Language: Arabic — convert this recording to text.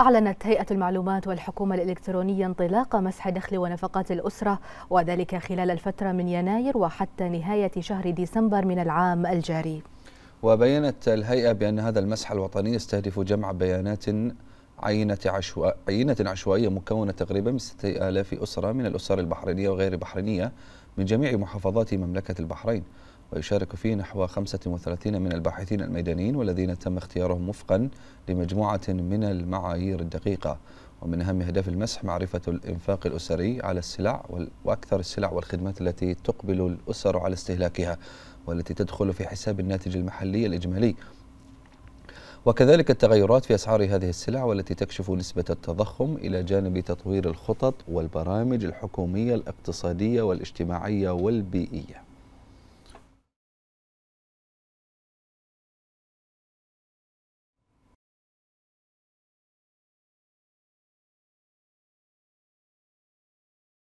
أعلنت هيئة المعلومات والحكومة الإلكترونية انطلاق مسح دخل ونفقات الأسرة وذلك خلال الفترة من يناير وحتى نهاية شهر ديسمبر من العام الجاري وبينت الهيئة بأن هذا المسح الوطني يستهدف جمع بيانات عينة, عينة عشوائية مكونة تقريبا من 6000 أسرة من الأسر البحرينية وغير البحرينية من جميع محافظات مملكة البحرين ويشارك فيه نحو 35 من الباحثين الميدانيين والذين تم اختيارهم وفقا لمجموعة من المعايير الدقيقة ومن أهم أهداف المسح معرفة الإنفاق الأسري على السلع وأكثر السلع والخدمات التي تقبل الأسر على استهلاكها والتي تدخل في حساب الناتج المحلي الإجمالي وكذلك التغيرات في أسعار هذه السلع والتي تكشف نسبة التضخم إلى جانب تطوير الخطط والبرامج الحكومية الاقتصادية والاجتماعية والبيئية